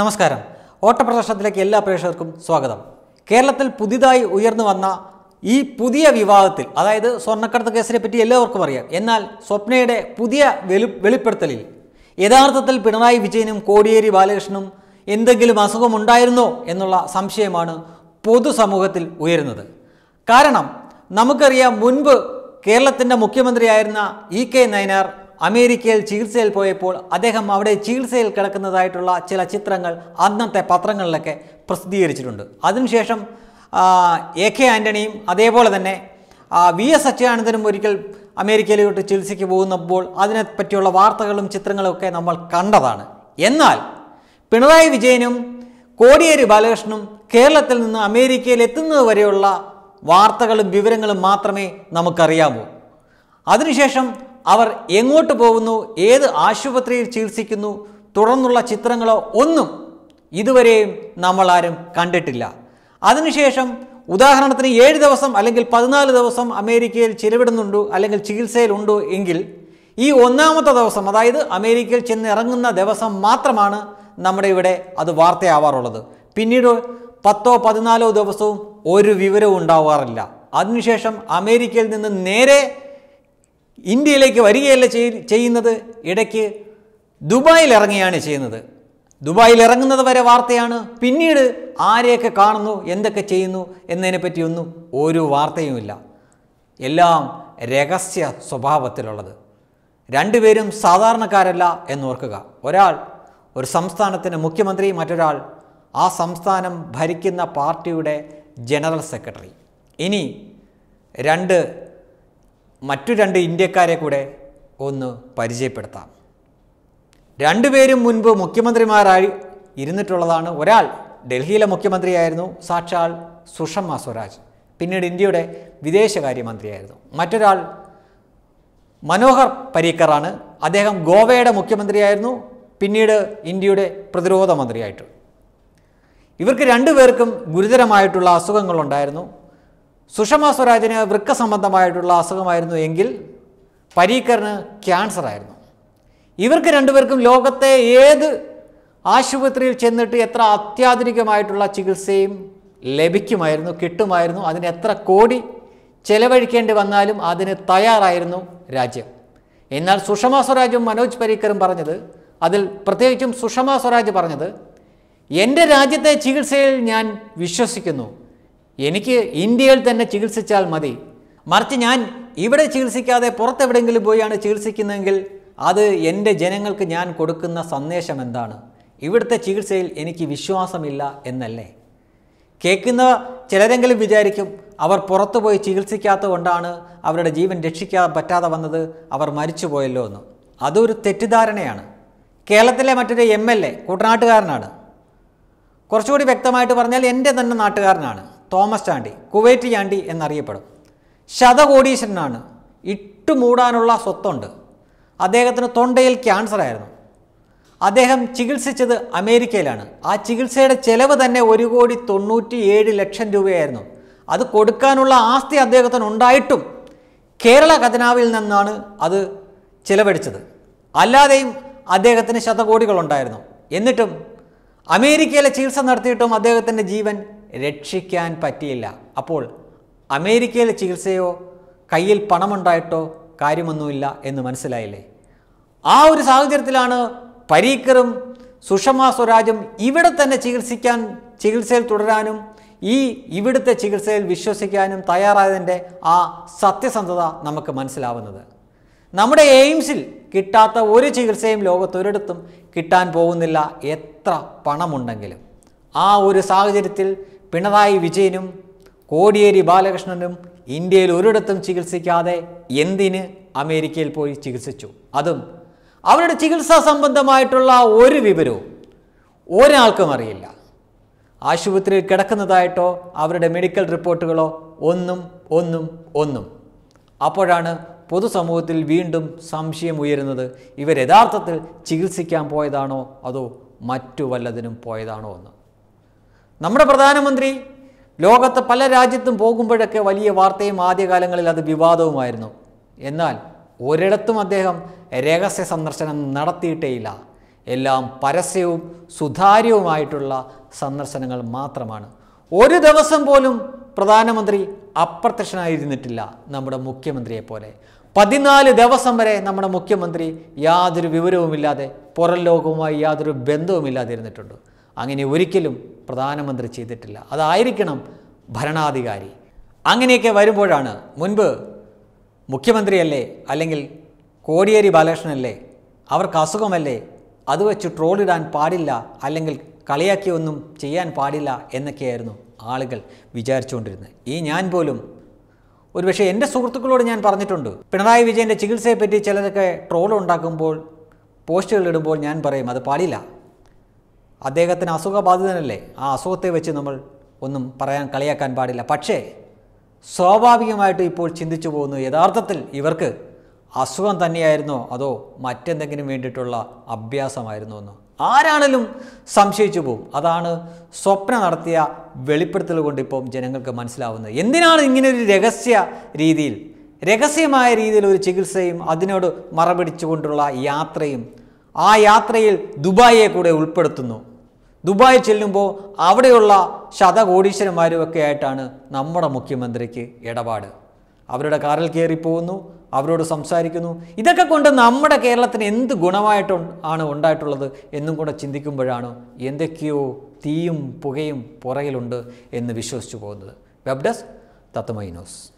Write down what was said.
നമസ്കാരം ഓട്ടപ്രദർശനത്തിലേക്ക് എല്ലാ പ്രേക്ഷകർക്കും സ്വാഗതം കേരളത്തിൽ പുതിയതായി ഉയർന്നു വന്ന ഈ പുതിയ വിവാദത്തിൽ അതായത് സ്വർണ്ണക്കടത്ത് കേസിനെ പറ്റി എല്ലാവർക്കും അറിയാം എന്നാൽ സ്വപ്നയുടെ പുതിയ വെളി വെളിപ്പെടുത്തലിൽ യഥാർത്ഥത്തിൽ പിണറായി വിജയനും കോടിയേരി ബാലകൃഷ്ണനും എന്തെങ്കിലും അസുഖമുണ്ടായിരുന്നോ എന്നുള്ള സംശയമാണ് പൊതുസമൂഹത്തിൽ ഉയരുന്നത് കാരണം നമുക്കറിയാം മുൻപ് കേരളത്തിൻ്റെ മുഖ്യമന്ത്രിയായിരുന്ന ഇ കെ നയനാർ അമേരിക്കയിൽ ചികിത്സയിൽ പോയപ്പോൾ അദ്ദേഹം അവിടെ ചികിത്സയിൽ കിടക്കുന്നതായിട്ടുള്ള ചില ചിത്രങ്ങൾ അന്നത്തെ പത്രങ്ങളിലൊക്കെ പ്രസിദ്ധീകരിച്ചിട്ടുണ്ട് അതിനുശേഷം എ കെ ആൻ്റണിയും അതേപോലെ തന്നെ വി എസ് അച്യുതാനന്ദനും ഒരിക്കൽ അമേരിക്കയിലോട്ട് ചികിത്സയ്ക്ക് പോകുന്നപ്പോൾ അതിനെപ്പറ്റിയുള്ള വാർത്തകളും ചിത്രങ്ങളും ഒക്കെ നമ്മൾ കണ്ടതാണ് എന്നാൽ പിണറായി വിജയനും കോടിയേരി ബാലകൃഷ്ണനും കേരളത്തിൽ നിന്ന് അമേരിക്കയിൽ എത്തുന്നത് വരെയുള്ള വാർത്തകളും വിവരങ്ങളും മാത്രമേ നമുക്കറിയാമോ അതിനുശേഷം അവർ എങ്ങോട്ട് പോകുന്നു ഏത് ആശുപത്രിയിൽ ചികിത്സിക്കുന്നു തുടർന്നുള്ള ചിത്രങ്ങളോ ഒന്നും ഇതുവരെയും നമ്മളാരും കണ്ടിട്ടില്ല അതിനുശേഷം ഉദാഹരണത്തിന് ഏഴ് ദിവസം അല്ലെങ്കിൽ പതിനാല് ദിവസം അമേരിക്കയിൽ ചിലവിടുന്നുണ്ടോ അല്ലെങ്കിൽ ചികിത്സയിലുണ്ടോ എങ്കിൽ ഈ ഒന്നാമത്തെ ദിവസം അതായത് അമേരിക്കയിൽ ഇറങ്ങുന്ന ദിവസം മാത്രമാണ് നമ്മുടെ ഇവിടെ അത് വാർത്തയാവാറുള്ളത് പിന്നീട് പത്തോ പതിനാലോ ദിവസവും ഒരു വിവരവും ഉണ്ടാവാറില്ല അതിനുശേഷം അമേരിക്കയിൽ നിന്ന് നേരെ ഇന്ത്യയിലേക്ക് വരികയല്ല ചെയ്യുന്നത് ഇടയ്ക്ക് ദുബായിൽ ഇറങ്ങിയാണ് ചെയ്യുന്നത് ദുബായിൽ ഇറങ്ങുന്നത് വരെ വാർത്തയാണ് പിന്നീട് ആരെയൊക്കെ കാണുന്നു എന്തൊക്കെ ചെയ്യുന്നു എന്നതിനെ പറ്റിയൊന്നും ഒരു വാർത്തയുമില്ല എല്ലാം രഹസ്യ സ്വഭാവത്തിലുള്ളത് രണ്ടുപേരും സാധാരണക്കാരല്ല എന്നോർക്കുക ഒരാൾ ഒരു സംസ്ഥാനത്തിൻ്റെ മുഖ്യമന്ത്രി മറ്റൊരാൾ ആ സംസ്ഥാനം ഭരിക്കുന്ന പാർട്ടിയുടെ ജനറൽ സെക്രട്ടറി ഇനി രണ്ട് മറ്റു രണ്ട് ഇന്ത്യക്കാരെ കൂടെ ഒന്ന് പരിചയപ്പെടുത്താം രണ്ടുപേരും മുൻപ് മുഖ്യമന്ത്രിമാരായി ഇരുന്നിട്ടുള്ളതാണ് ഒരാൾ ഡൽഹിയിലെ മുഖ്യമന്ത്രിയായിരുന്നു സാക്ഷാൽ സുഷമ സ്വരാജ് പിന്നീട് ഇന്ത്യയുടെ വിദേശകാര്യമന്ത്രിയായിരുന്നു മറ്റൊരാൾ മനോഹർ പരീക്കറാണ് അദ്ദേഹം ഗോവയുടെ മുഖ്യമന്ത്രിയായിരുന്നു പിന്നീട് ഇന്ത്യയുടെ പ്രതിരോധ മന്ത്രിയായിട്ട് ഇവർക്ക് രണ്ടുപേർക്കും ഗുരുതരമായിട്ടുള്ള അസുഖങ്ങളുണ്ടായിരുന്നു സുഷമ സ്വരാജിന് വൃക്ക സംബന്ധമായിട്ടുള്ള അസുഖമായിരുന്നു എങ്കിൽ പരീക്കറിന് ക്യാൻസർ ആയിരുന്നു ഇവർക്ക് രണ്ടുപേർക്കും ലോകത്തെ ഏത് ആശുപത്രിയിൽ ചെന്നിട്ട് എത്ര അത്യാധുനികമായിട്ടുള്ള ചികിത്സയും ലഭിക്കുമായിരുന്നു കിട്ടുമായിരുന്നു അതിന് എത്ര കോടി ചെലവഴിക്കേണ്ടി വന്നാലും അതിന് തയ്യാറായിരുന്നു രാജ്യം എന്നാൽ സുഷമ സ്വരാജും മനോജ് പരീക്കറും പറഞ്ഞത് അതിൽ പ്രത്യേകിച്ചും സുഷമ സ്വരാജ് പറഞ്ഞത് എൻ്റെ രാജ്യത്തെ ചികിത്സയിൽ ഞാൻ വിശ്വസിക്കുന്നു എനിക്ക് ഇന്ത്യയിൽ തന്നെ ചികിത്സിച്ചാൽ മതി മറിച്ച് ഞാൻ ഇവിടെ ചികിത്സിക്കാതെ പുറത്തെവിടെയെങ്കിലും പോയാണ് ചികിത്സിക്കുന്നതെങ്കിൽ അത് എൻ്റെ ജനങ്ങൾക്ക് ഞാൻ കൊടുക്കുന്ന സന്ദേശം എന്താണ് ഇവിടുത്തെ ചികിത്സയിൽ എനിക്ക് വിശ്വാസമില്ല എന്നല്ലേ കേൾക്കുന്ന ചിലരെങ്കിലും വിചാരിക്കും അവർ പുറത്തു പോയി ചികിത്സിക്കാത്തതുകൊണ്ടാണ് അവരുടെ ജീവൻ രക്ഷിക്കാൻ പറ്റാതെ വന്നത് അവർ മരിച്ചുപോയല്ലോ എന്ന് അതൊരു തെറ്റിദ്ധാരണയാണ് കേരളത്തിലെ മറ്റൊരു എം എൽ എ കുട്ടനാട്ടുകാരനാണ് കുറച്ചുകൂടി വ്യക്തമായിട്ട് പറഞ്ഞാൽ എൻ്റെ തന്നെ നാട്ടുകാരനാണ് തോമസ് ചാണ്ടി കുവൈറ്റ് ചാണ്ടി എന്നറിയപ്പെടും ശതകോടീശ്വരനാണ് മൂടാനുള്ള സ്വത്തുണ്ട് അദ്ദേഹത്തിന് തൊണ്ടയിൽ ക്യാൻസർ ആയിരുന്നു അദ്ദേഹം ചികിത്സിച്ചത് അമേരിക്കയിലാണ് ആ ചികിത്സയുടെ ചെലവ് തന്നെ ഒരു കോടി തൊണ്ണൂറ്റി ഏഴ് ലക്ഷം രൂപയായിരുന്നു അത് കൊടുക്കാനുള്ള ആസ്തി അദ്ദേഹത്തിന് ഉണ്ടായിട്ടും കേരള ഖജനാവിൽ നിന്നാണ് അത് ചിലവഴിച്ചത് അല്ലാതെയും അദ്ദേഹത്തിന് ശതകോടികളുണ്ടായിരുന്നു എന്നിട്ടും അമേരിക്കയിലെ ചികിത്സ നടത്തിയിട്ടും അദ്ദേഹത്തിൻ്റെ ജീവൻ രക്ഷിക്കാൻ പറ്റിയില്ല അപ്പോൾ അമേരിക്കയിൽ ചികിത്സയോ കയ്യിൽ പണമുണ്ടായിട്ടോ കാര്യമൊന്നുമില്ല എന്ന് മനസ്സിലായില്ലേ ആ ഒരു സാഹചര്യത്തിലാണ് പരീക്കറും സുഷമ സ്വരാജും ഇവിടെ തന്നെ ചികിത്സിക്കാൻ ചികിത്സയിൽ തുടരാനും ഈ ഇവിടുത്തെ ചികിത്സയിൽ വിശ്വസിക്കാനും തയ്യാറായതിൻ്റെ ആ സത്യസന്ധത നമുക്ക് മനസ്സിലാവുന്നത് നമ്മുടെ എയിംസിൽ കിട്ടാത്ത ഒരു ചികിത്സയും ലോകത്തൊരിടത്തും കിട്ടാൻ പോകുന്നില്ല എത്ര പണമുണ്ടെങ്കിലും ആ ഒരു സാഹചര്യത്തിൽ പിണറായി വിജയനും കോടിയേരി ബാലകൃഷ്ണനും ഇന്ത്യയിൽ ഒരിടത്തും ചികിത്സിക്കാതെ എന്തിന് അമേരിക്കയിൽ പോയി ചികിത്സിച്ചു അതും അവരുടെ ചികിത്സാ സംബന്ധമായിട്ടുള്ള ഒരു വിവരവും ഒരാൾക്കും അറിയില്ല ആശുപത്രിയിൽ കിടക്കുന്നതായിട്ടോ അവരുടെ മെഡിക്കൽ റിപ്പോർട്ടുകളോ ഒന്നും ഒന്നും ഒന്നും അപ്പോഴാണ് പൊതുസമൂഹത്തിൽ വീണ്ടും സംശയം ഉയരുന്നത് ഇവർ യഥാർത്ഥത്തിൽ ചികിത്സിക്കാൻ പോയതാണോ അതോ മറ്റു വല്ലതിനും പോയതാണോ എന്ന് നമ്മുടെ പ്രധാനമന്ത്രി ലോകത്ത് പല രാജ്യത്തും പോകുമ്പോഴൊക്കെ വലിയ വാർത്തയും ആദ്യകാലങ്ങളിൽ അത് വിവാദവുമായിരുന്നു എന്നാൽ ഒരിടത്തും അദ്ദേഹം രഹസ്യ സന്ദർശനം നടത്തിയിട്ടേയില്ല എല്ലാം പരസ്യവും സുതാര്യവുമായിട്ടുള്ള സന്ദർശനങ്ങൾ മാത്രമാണ് ഒരു ദിവസം പോലും പ്രധാനമന്ത്രി അപ്രത്യക്ഷനായിരുന്നിട്ടില്ല നമ്മുടെ മുഖ്യമന്ത്രിയെ പോലെ പതിനാല് ദിവസം വരെ നമ്മുടെ മുഖ്യമന്ത്രി യാതൊരു വിവരവുമില്ലാതെ പുറം ലോകവുമായി യാതൊരു ബന്ധവുമില്ലാതിരുന്നിട്ടുണ്ട് അങ്ങനെ ഒരിക്കലും പ്രധാനമന്ത്രി ചെയ്തിട്ടില്ല അതായിരിക്കണം ഭരണാധികാരി അങ്ങനെയൊക്കെ വരുമ്പോഴാണ് മുൻപ് മുഖ്യമന്ത്രിയല്ലേ അല്ലെങ്കിൽ കോടിയേരി ബാലകൃഷ്ണനല്ലേ അവർക്ക് അസുഖമല്ലേ അത് വെച്ച് ട്രോളിടാൻ പാടില്ല അല്ലെങ്കിൽ കളിയാക്കിയൊന്നും ചെയ്യാൻ പാടില്ല എന്നൊക്കെയായിരുന്നു ആളുകൾ വിചാരിച്ചുകൊണ്ടിരുന്നത് ഈ ഞാൻ പോലും ഒരു പക്ഷേ എൻ്റെ സുഹൃത്തുക്കളോട് ഞാൻ പറഞ്ഞിട്ടുണ്ട് പിണറായി വിജയൻ്റെ ചികിത്സയെപ്പറ്റി ചിലരൊക്കെ ട്രോൾ ഉണ്ടാക്കുമ്പോൾ പോസ്റ്റുകൾ ഇടുമ്പോൾ ഞാൻ പറയും അത് പാടില്ല അദ്ദേഹത്തിന് അസുഖബാധിതനല്ലേ ആ അസുഖത്തെ വെച്ച് നമ്മൾ ഒന്നും പറയാൻ കളിയാക്കാൻ പാടില്ല പക്ഷേ സ്വാഭാവികമായിട്ട് ഇപ്പോൾ ചിന്തിച്ചു പോകുന്നു യഥാർത്ഥത്തിൽ ഇവർക്ക് അസുഖം തന്നെയായിരുന്നോ അതോ മറ്റെന്തെങ്കിലും വേണ്ടിയിട്ടുള്ള അഭ്യാസമായിരുന്നോ എന്ന് ആരാണെങ്കിലും സംശയിച്ചു പോകും അതാണ് സ്വപ്ന നടത്തിയ വെളിപ്പെടുത്തൽ കൊണ്ട് ഇപ്പം ജനങ്ങൾക്ക് മനസ്സിലാവുന്നത് എന്തിനാണ് ഇങ്ങനൊരു രഹസ്യ രീതിയിൽ രഹസ്യമായ രീതിയിൽ ഒരു ചികിത്സയും അതിനോട് മറപിടിച്ചുകൊണ്ടുള്ള യാത്രയും ആ യാത്രയിൽ ദുബായിയെ കൂടെ ഉൾപ്പെടുത്തുന്നു ദുബായ് ചെല്ലുമ്പോൾ അവിടെയുള്ള ശതകോടീശ്വരന്മാരും ഒക്കെ ആയിട്ടാണ് നമ്മുടെ മുഖ്യമന്ത്രിക്ക് ഇടപാട് അവരുടെ കാറിൽ കയറിപ്പോകുന്നു അവരോട് സംസാരിക്കുന്നു ഇതൊക്കെ കൊണ്ട് നമ്മുടെ കേരളത്തിന് എന്ത് ഗുണമായിട്ട് ആണ് ഉണ്ടായിട്ടുള്ളത് എന്നും കൂടെ ചിന്തിക്കുമ്പോഴാണ് എന്തൊക്കെയോ തീയും പുകയും പുറകിലുണ്ട് എന്ന് വിശ്വസിച്ചു പോകുന്നത് വെബ് ഡെസ്ക് തത്തമൈ ന്യൂസ്